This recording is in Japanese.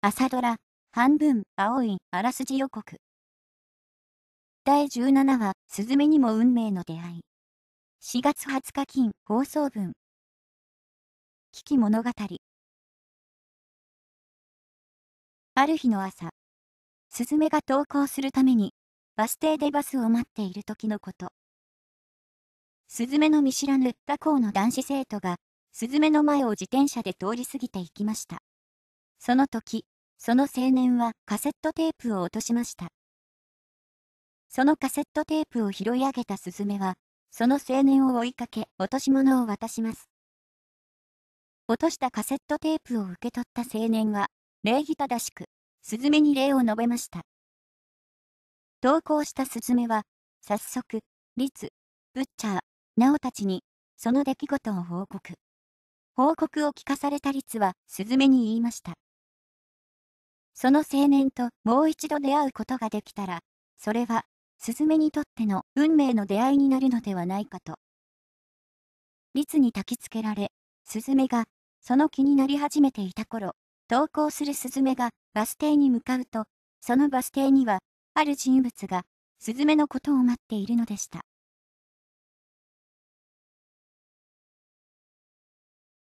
朝ドラ、半分、青い、あらすじ予告。第17話、スズメにも運命の出会い。4月20日金、放送分。危機物語。ある日の朝、スズメが登校するために、バス停でバスを待っている時のこと。スズメの見知らぬ他校の男子生徒が、スズメの前を自転車で通り過ぎていきました。その時、その青年はカセットテープを落としました。そのカセットテープを拾い上げたスズメは、その青年を追いかけ、落とし物を渡します。落としたカセットテープを受け取った青年は、礼儀正しく、スズメに礼を述べました。投稿したスズメは、早速、リツ、ブッチャー、ナオたちに、その出来事を報告。報告を聞かされたリツは、スズメに言いました。その青年ともう一度出会うことができたら、それは、スズメにとっての運命の出会いになるのではないかと。律に焚きつけられ、スズメが、その気になり始めていた頃、登校するスズメがバス停に向かうと、そのバス停には、ある人物が、スズメのことを待っているのでした。